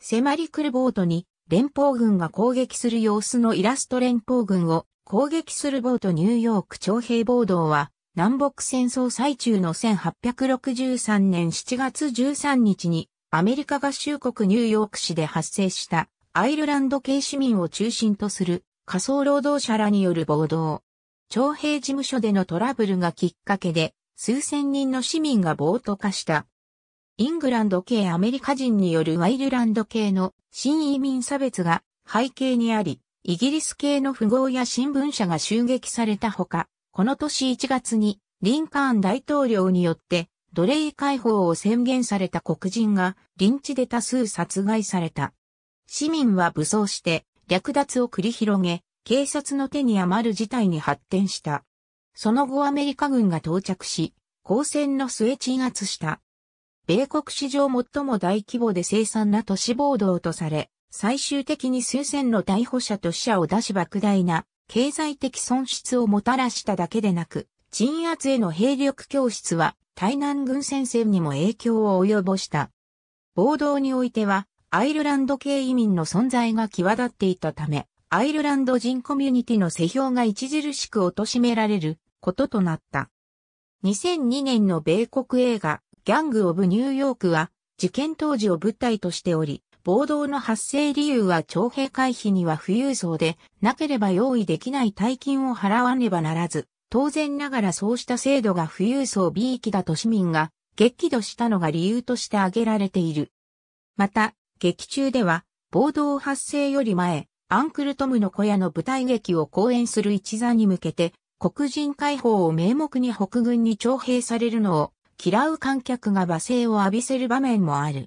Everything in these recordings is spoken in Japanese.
迫り来るボートに連邦軍が攻撃する様子のイラスト連邦軍を攻撃するボートニューヨーク徴兵暴動は南北戦争最中の1863年7月13日にアメリカ合衆国ニューヨーク市で発生したアイルランド系市民を中心とする仮想労働者らによる暴動。徴兵事務所でのトラブルがきっかけで数千人の市民が暴徒化したイングランド系アメリカ人によるワイルランド系の新移民差別が背景にあり、イギリス系の富豪や新聞社が襲撃されたほか、この年1月にリンカーン大統領によって奴隷解放を宣言された黒人が臨地で多数殺害された。市民は武装して略奪を繰り広げ、警察の手に余る事態に発展した。その後アメリカ軍が到着し、抗戦の末鎮圧した。米国史上最も大規模で凄惨な都市暴動とされ、最終的に数千の逮捕者と死者を出し莫大な経済的損失をもたらしただけでなく、鎮圧への兵力教室は台南軍戦線にも影響を及ぼした。暴動においては、アイルランド系移民の存在が際立っていたため、アイルランド人コミュニティの世評が著しく貶められることとなった。2002年の米国映画、ギャング・オブ・ニューヨークは、事件当時を舞台としており、暴動の発生理由は徴兵回避には富裕層で、なければ用意できない大金を払わねばならず、当然ながらそうした制度が富裕層 B 域だと市民が激怒したのが理由として挙げられている。また、劇中では、暴動発生より前、アンクルトムの小屋の舞台劇を公演する一座に向けて、黒人解放を名目に北軍に徴兵されるのを嫌う観客が罵声を浴びせる場面もある。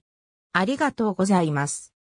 ありがとうございます。